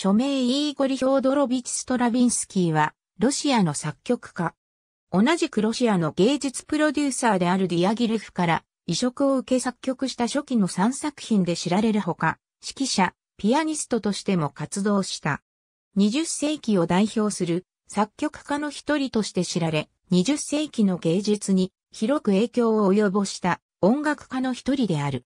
署名イーゴリ・ヒョードロビチ・ストラビンスキーは、ロシアの作曲家。同じくロシアの芸術プロデューサーであるディアギレフから移植を受け作曲した初期の3作品で知られるほか、指揮者、ピアニストとしても活動した。20世紀を代表する作曲家の一人として知られ、20世紀の芸術に広く影響を及ぼした音楽家の一人である。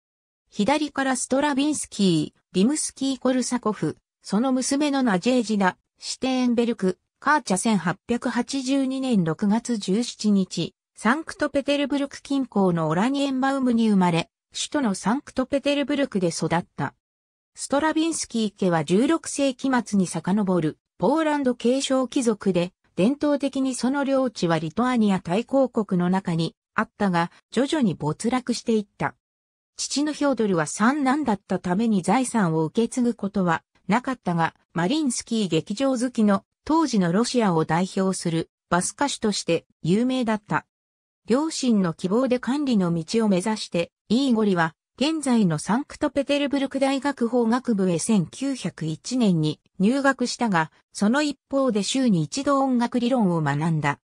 左からストラビンスキー、リムスキー・コルサコフ、その娘のナジェージナ、シテーンベルク、カーチャ1882年6月17日、サンクトペテルブルク近郊のオラニエンバウムに生まれ、首都のサンクトペテルブルクで育った。ストラビンスキー家は16世紀末に遡るポーランド継承貴族で、伝統的にその領地はリトアニア大公国の中にあったが、徐々に没落していった。父のヒョードルは三男だったために財産を受け継ぐことはなかったが、マリンスキー劇場好きの当時のロシアを代表するバス歌手として有名だった。両親の希望で管理の道を目指して、イーゴリは現在のサンクトペテルブルク大学法学部へ1901年に入学したが、その一方で週に一度音楽理論を学んだ。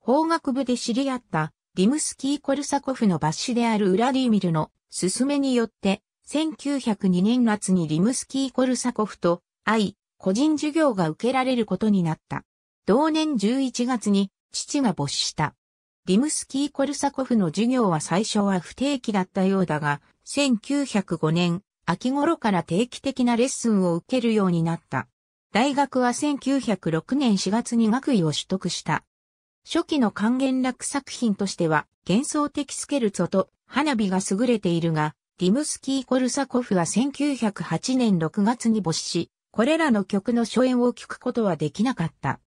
法学部で知り合ったリムスキー・コルサコフの抜子であるウラディーミルの勧めによって1902年夏にリムスキー・コルサコフと愛、個人授業が受けられることになった。同年11月に父が没した。リムスキー・コルサコフの授業は最初は不定期だったようだが、1905年、秋頃から定期的なレッスンを受けるようになった。大学は1906年4月に学位を取得した。初期の還元楽作品としては、幻想的スケルツォと花火が優れているが、ディムスキー・コルサコフは1908年6月に没し、これらの曲の初演を聴くことはできなかった。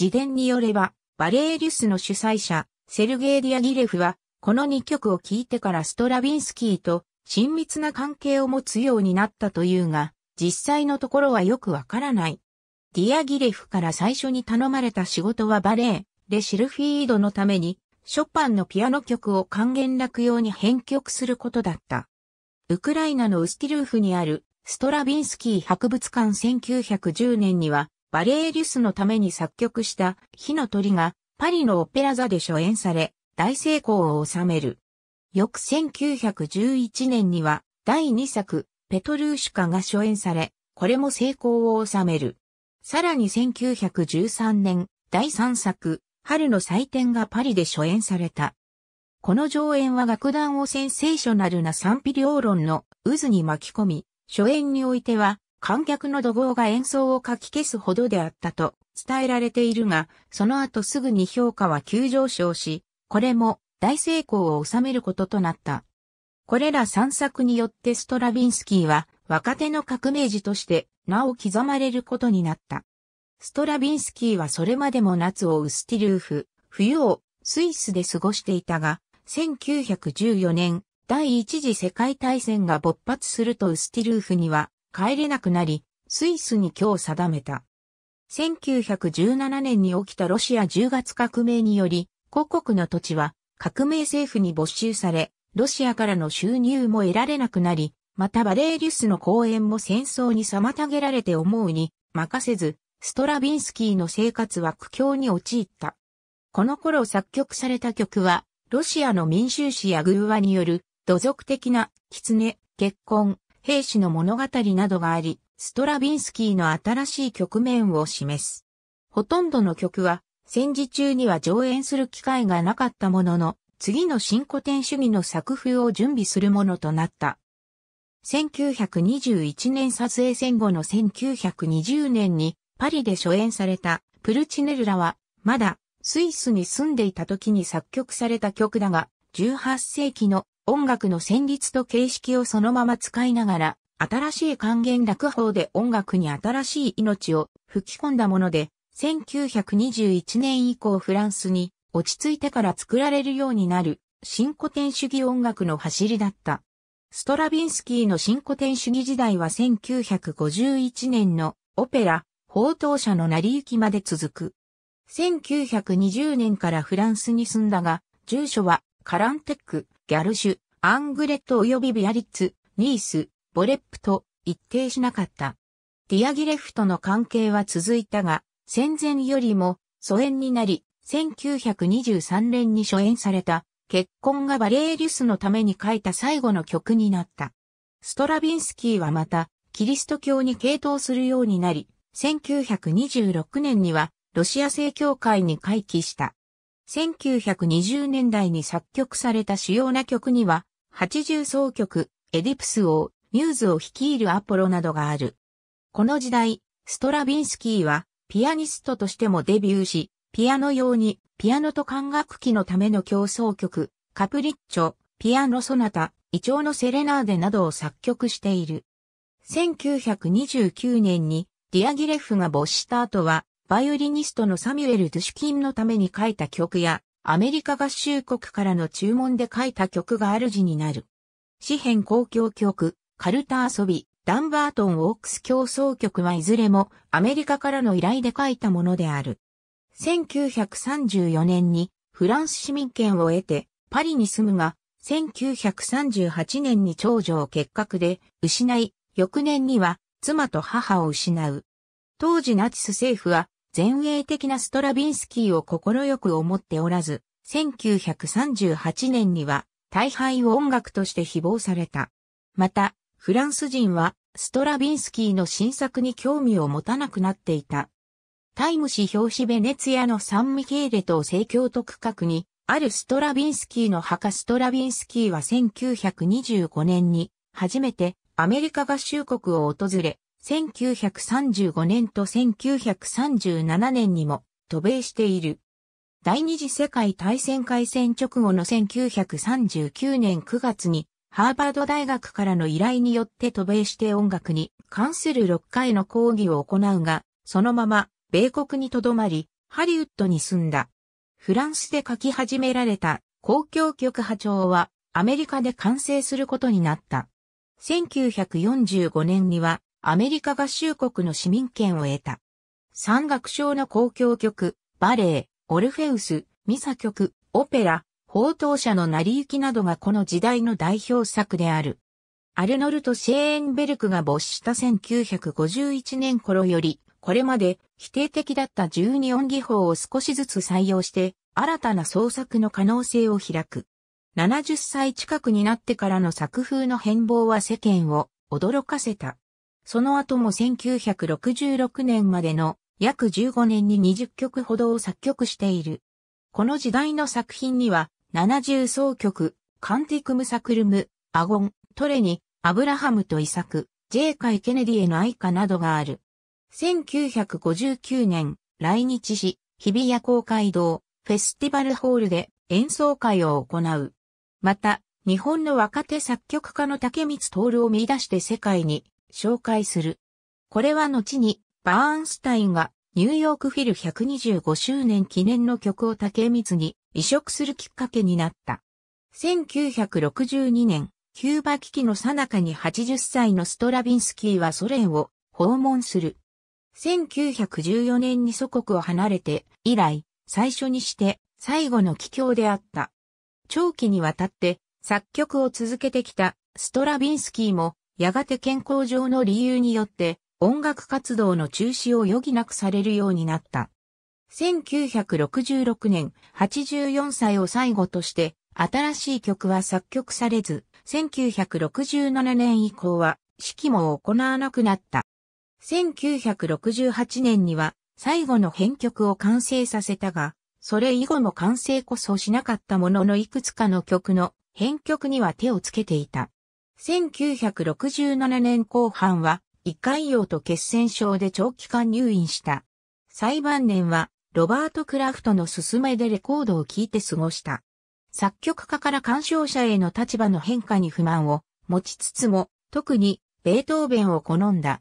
自伝によれば、バレエリュスの主催者、セルゲイ・ディアギレフは、この2曲を聴いてからストラビンスキーと親密な関係を持つようになったというが、実際のところはよくわからない。ディアギレフから最初に頼まれた仕事はバレエ、レシルフィードのために、ショパンのピアノ曲を還元楽用に編曲することだった。ウクライナのウスティルーフにあるストラビンスキー博物館1910年にはバレエリュスのために作曲した火の鳥がパリのオペラ座で初演され大成功を収める。翌1911年には第2作ペトルーシュカが初演されこれも成功を収める。さらに1913年第3作春の祭典がパリで初演された。この上演は楽団をセンセーショナルな賛否両論の渦に巻き込み、初演においては観客の怒号が演奏をかき消すほどであったと伝えられているが、その後すぐに評価は急上昇し、これも大成功を収めることとなった。これら3作によってストラビンスキーは若手の革命児として名を刻まれることになった。ストラビンスキーはそれまでも夏をウスティルーフ、冬をスイスで過ごしていたが、1914年、第一次世界大戦が勃発するとウスティルーフには帰れなくなり、スイスに今日定めた。1917年に起きたロシア10月革命により、故国の土地は革命政府に没収され、ロシアからの収入も得られなくなり、またバレーリュスの公演も戦争に妨げられて思うに任せず、ストラビンスキーの生活は苦境に陥った。この頃作曲された曲はロシアの民衆史やー話による土俗的な狐、結婚、兵士の物語などがあり、ストラビンスキーの新しい局面を示す。ほとんどの曲は戦時中には上演する機会がなかったものの、次の新古典主義の作風を準備するものとなった。1921年撮影戦後の1920年にパリで初演されたプルチネルラはまだスイスに住んでいた時に作曲された曲だが、18世紀の音楽の旋律と形式をそのまま使いながら、新しい還元楽法で音楽に新しい命を吹き込んだもので、1921年以降フランスに落ち着いてから作られるようになる新古典主義音楽の走りだった。ストラビンスキーの新古典主義時代は1951年のオペラ、宝刀者の成り行きまで続く。1920年からフランスに住んだが、住所はカランテック、ギャルシュ、アングレット及びビアリッツ、ニース、ボレップと一定しなかった。ディアギレフとの関係は続いたが、戦前よりも疎遠になり、1923年に初演された結婚がバレーリュスのために書いた最後の曲になった。ストラビンスキーはまた、キリスト教に傾倒するようになり、1926年にはロシア正教会に回帰した。1920年代に作曲された主要な曲には、80奏曲、エディプス王、ミューズを率いるアポロなどがある。この時代、ストラビンスキーは、ピアニストとしてもデビューし、ピアノ用に、ピアノと管楽器のための競争曲、カプリッチョ、ピアノソナタ、イチョウのセレナーデなどを作曲している。1929年に、ディアギレフが没した後は、バイオリニストのサミュエル・ドゥシュキンのために書いた曲や、アメリカ合衆国からの注文で書いた曲が主になる。詩編公共曲、カルタ遊び、ダンバートン・オークス競争曲はいずれもアメリカからの依頼で書いたものである。1934年にフランス市民権を得てパリに住むが、1938年に長女を結核で失い、翌年には妻と母を失う。当時ナチス政府は前衛的なストラビンスキーを心よく思っておらず、1938年には大敗を音楽として誹謗された。また、フランス人はストラビンスキーの新作に興味を持たなくなっていた。タイム誌表紙ベネツヤのサンミケーレと正教特格に、あるストラビンスキーの墓ストラビンスキーは1925年に初めてアメリカ合衆国を訪れ、1935年と1937年にも渡米している。第二次世界大戦開戦直後の1939年9月にハーバード大学からの依頼によって渡米して音楽に関する6回の講義を行うが、そのまま米国に留まり、ハリウッドに住んだ。フランスで書き始められた公共曲波長はアメリカで完成することになった。1945年にはアメリカ合衆国の市民権を得た。山岳賞の公共曲、バレエ、オルフェウス、ミサ曲、オペラ、宝刀者の成り行きなどがこの時代の代表作である。アルノルト・シェーンベルクが没した1951年頃より、これまで否定的だった12音技法を少しずつ採用して、新たな創作の可能性を開く。70歳近くになってからの作風の変貌は世間を驚かせた。その後も1966年までの約15年に20曲ほどを作曲している。この時代の作品には、70奏曲、カンティクムサクルム、アゴン、トレニ、アブラハムとイサク、ジェイカイ・ケネディへの愛歌などがある。1959年、来日し、日比谷公会堂、フェスティバルホールで演奏会を行う。また、日本の若手作曲家の竹光徹を見出して世界に紹介する。これは後に、バーンスタインがニューヨークフィル125周年記念の曲を竹光に移植するきっかけになった。1962年、キューバ危機の最中に80歳のストラビンスキーはソ連を訪問する。1914年に祖国を離れて以来、最初にして最後の帰郷であった。長期にわたって作曲を続けてきたストラビンスキーもやがて健康上の理由によって音楽活動の中止を余儀なくされるようになった。1966年、84歳を最後として、新しい曲は作曲されず、1967年以降は、式も行わなくなった。1968年には、最後の編曲を完成させたが、それ以後も完成こそしなかったもののいくつかの曲の編曲には手をつけていた。1967年後半は、胃潰瘍と血栓症で長期間入院した。最晩年は、ロバート・クラフトの勧めでレコードを聴いて過ごした。作曲家から鑑賞者への立場の変化に不満を持ちつつも、特にベートーベンを好んだ。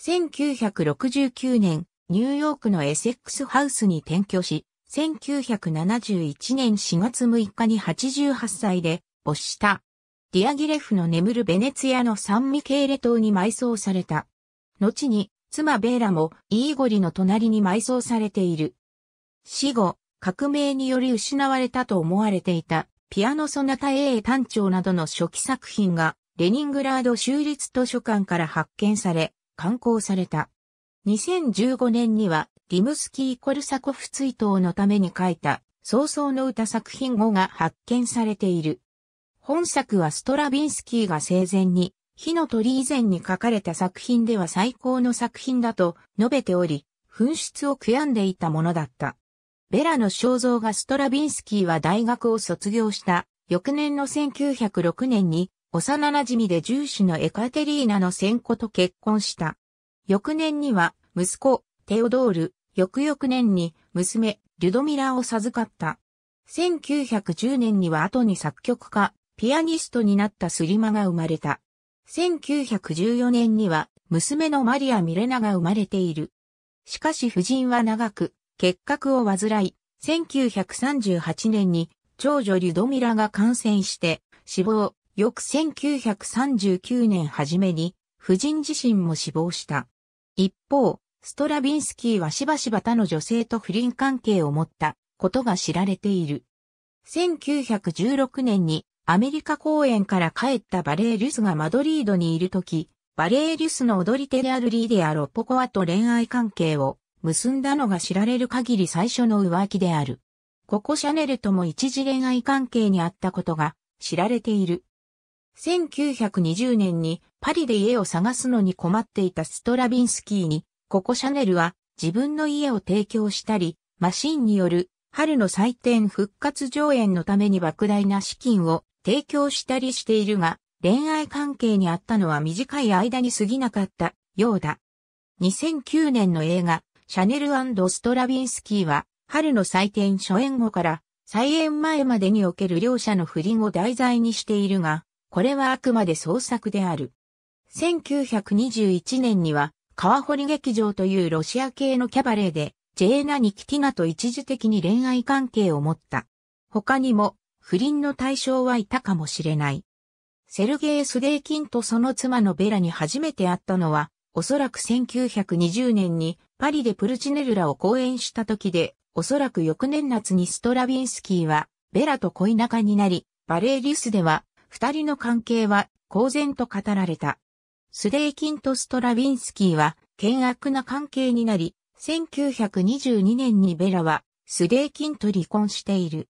1969年、ニューヨークのエセックスハウスに転居し、1971年4月6日に88歳で没した。ディアギレフの眠るベネツィアのサンミケーレ島に埋葬された。後に、妻ベーラもイーゴリの隣に埋葬されている。死後、革命により失われたと思われていた、ピアノソナタ A 単調などの初期作品が、レニングラード州立図書館から発見され、刊行された。2015年には、リムスキー・コルサコフ追悼のために書いた、早々の歌作品後が発見されている。本作はストラビンスキーが生前に、火の鳥以前に書かれた作品では最高の作品だと述べており、紛失を悔やんでいたものだった。ベラの肖像画ストラビンスキーは大学を卒業した翌年の1906年に幼馴染で重視のエカテリーナの先子と結婚した。翌年には息子テオドール、翌々年に娘リュドミラを授かった。1910年には後に作曲家ピアニストになったスリマが生まれた。1914年には娘のマリア・ミレナが生まれている。しかし夫人は長く結核を患い、1938年に長女リュドミラが感染して死亡、翌1939年初めに夫人自身も死亡した。一方、ストラビンスキーはしばしば他の女性と不倫関係を持ったことが知られている。1916年にアメリカ公演から帰ったバレエリュスがマドリードにいるとき、バレエリュスの踊り手であるリーディア・ロポコアと恋愛関係を結んだのが知られる限り最初の浮気である。ここシャネルとも一時恋愛関係にあったことが知られている。1920年にパリで家を探すのに困っていたストラビンスキーに、ココシャネルは自分の家を提供したり、マシンによる春の祭典復活上演のために莫大な資金を提供したりしているが、恋愛関係にあったのは短い間に過ぎなかったようだ。2009年の映画、シャネルストラビンスキーは、春の祭典初演後から、再演前までにおける両者の不倫を題材にしているが、これはあくまで創作である。1921年には、川堀劇場というロシア系のキャバレーで、ジェーナ・ニキティナと一時的に恋愛関係を持った。他にも、不倫の対象はいたかもしれない。セルゲイ・スデーキンとその妻のベラに初めて会ったのは、おそらく1920年にパリでプルチネルラを講演した時で、おそらく翌年夏にストラビンスキーはベラと恋仲になり、バレーリスでは二人の関係は公然と語られた。スデーキンとストラビンスキーは険悪な関係になり、1922年にベラはスデーキンと離婚している。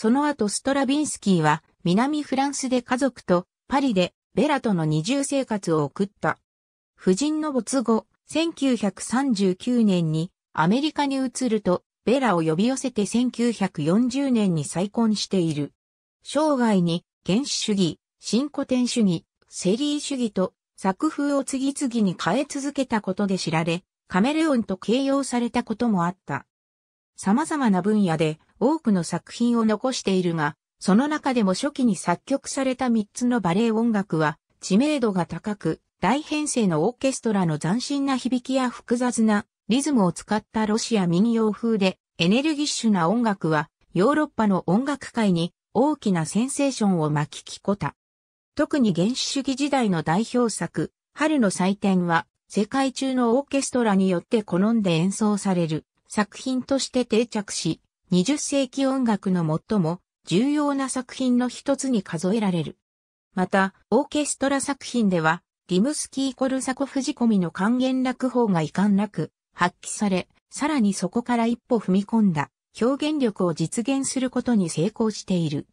その後ストラビンスキーは南フランスで家族とパリでベラとの二重生活を送った。夫人の没後、1939年にアメリカに移るとベラを呼び寄せて1940年に再婚している。生涯に原始主義、新古典主義、セリー主義と作風を次々に変え続けたことで知られ、カメレオンと形容されたこともあった。様々な分野で多くの作品を残しているが、その中でも初期に作曲された3つのバレエ音楽は、知名度が高く、大編成のオーケストラの斬新な響きや複雑なリズムを使ったロシア民謡風でエネルギッシュな音楽はヨーロッパの音楽界に大きなセンセーションを巻き起こた。特に原始主義時代の代表作、春の祭典は世界中のオーケストラによって好んで演奏される作品として定着し、20世紀音楽の最も重要な作品の一つに数えられる。また、オーケストラ作品では、リムスキー・コルサコフ仕込みの還元楽法が遺憾なく発揮され、さらにそこから一歩踏み込んだ表現力を実現することに成功している。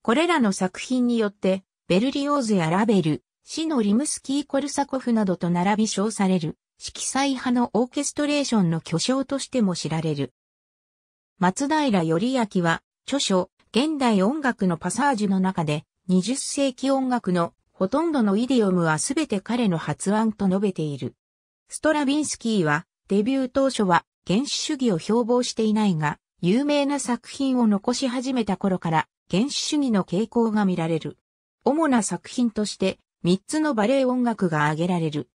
これらの作品によって、ベルリオーズやラベル、死のリムスキー・コルサコフなどと並び称される、色彩派のオーケストレーションの巨匠としても知られる。松平頼明は、著書、現代音楽のパサージュの中で、20世紀音楽のほとんどのイディオムはすべて彼の発案と述べている。ストラビンスキーは、デビュー当初は原始主義を標榜していないが、有名な作品を残し始めた頃から原始主義の傾向が見られる。主な作品として3つのバレエ音楽が挙げられる。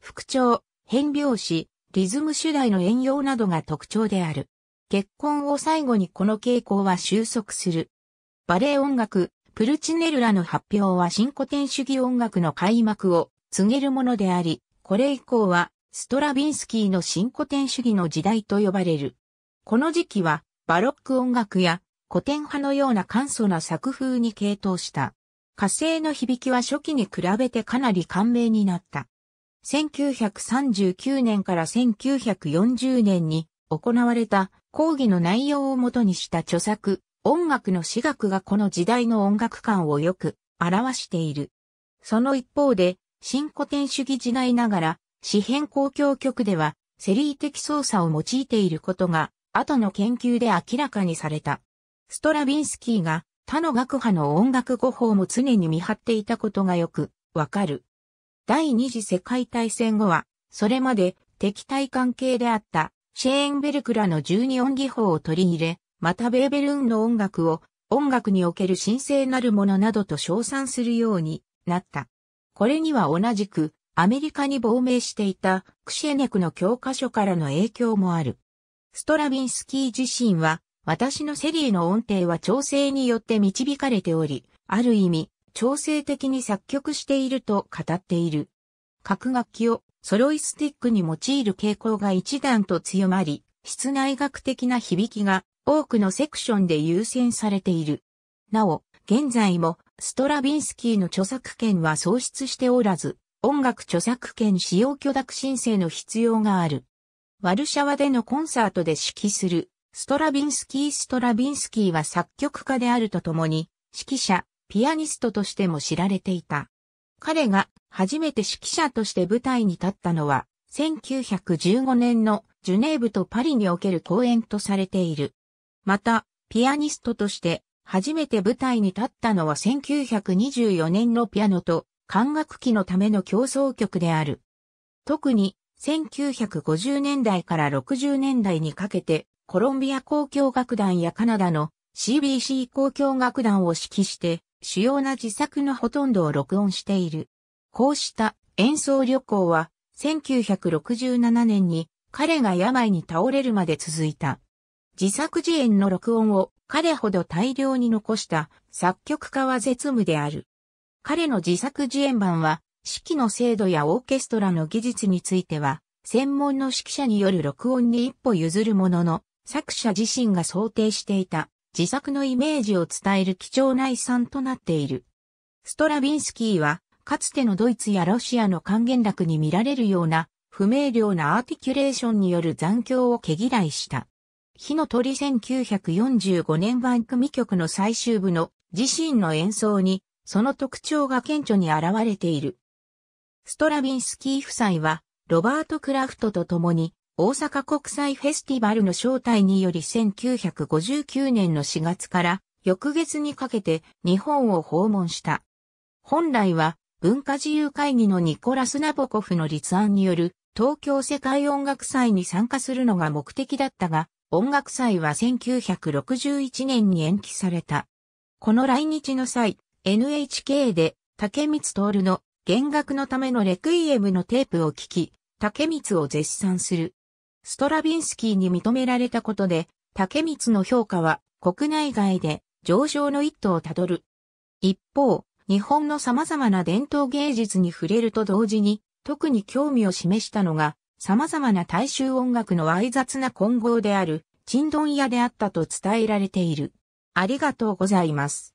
副調、変拍子、リズム主題の演用などが特徴である。結婚を最後にこの傾向は収束する。バレエ音楽、プルチネルラの発表は新古典主義音楽の開幕を告げるものであり、これ以降はストラビンスキーの新古典主義の時代と呼ばれる。この時期はバロック音楽や古典派のような簡素な作風に傾倒した。火星の響きは初期に比べてかなり感銘になった。1939年から1940年に行われた講義の内容をもとにした著作、音楽の私学がこの時代の音楽観をよく表している。その一方で、新古典主義時代ながら、詩編公共曲では、セリー的操作を用いていることが、後の研究で明らかにされた。ストラビンスキーが他の学派の音楽語法も常に見張っていたことがよくわかる。第二次世界大戦後は、それまで敵対関係であったシェーンベルクらの十二音技法を取り入れ、またベーベルンの音楽を音楽における神聖なるものなどと称賛するようになった。これには同じくアメリカに亡命していたクシェネクの教科書からの影響もある。ストラビンスキー自身は私のセリエの音程は調整によって導かれており、ある意味、調整的に作曲していると語っている。各楽器をソロイスティックに用いる傾向が一段と強まり、室内学的な響きが多くのセクションで優先されている。なお、現在もストラビンスキーの著作権は喪失しておらず、音楽著作権使用許諾申請の必要がある。ワルシャワでのコンサートで指揮するストラビンスキー・ストラビンスキーは作曲家であるとともに、指揮者、ピアニストとしても知られていた。彼が初めて指揮者として舞台に立ったのは、1915年のジュネーブとパリにおける公演とされている。また、ピアニストとして初めて舞台に立ったのは1924年のピアノと管楽器のための競争曲である。特に1950年代から60年代にかけてコロンビア交響楽団やカナダの CBC 交響楽団を指揮して主要な自作のほとんどを録音している。こうした演奏旅行は1967年に彼が病に倒れるまで続いた。自作自演の録音を彼ほど大量に残した作曲家は絶無である。彼の自作自演版は指揮の精度やオーケストラの技術については専門の指揮者による録音に一歩譲るものの作者自身が想定していた自作のイメージを伝える貴重な遺産となっている。ストラビンスキーは、かつてのドイツやロシアの還元楽に見られるような、不明瞭なアーティキュレーションによる残響を毛嫌いした。火の鳥1945年番組曲の最終部の自身の演奏に、その特徴が顕著に現れている。ストラビンスキー夫妻は、ロバート・クラフトと共に、大阪国際フェスティバルの招待により1959年の4月から翌月にかけて日本を訪問した。本来は文化自由会議のニコラス・ナボコフの立案による東京世界音楽祭に参加するのが目的だったが、音楽祭は1961年に延期された。この来日の際、NHK で竹光徹の弦楽のためのレクイエムのテープを聞き、竹光を絶賛する。ストラビンスキーに認められたことで、竹光の評価は国内外で上昇の一途をたどる。一方、日本の様々な伝統芸術に触れると同時に、特に興味を示したのが、様々な大衆音楽の猥雑な混合である、チンドン屋であったと伝えられている。ありがとうございます。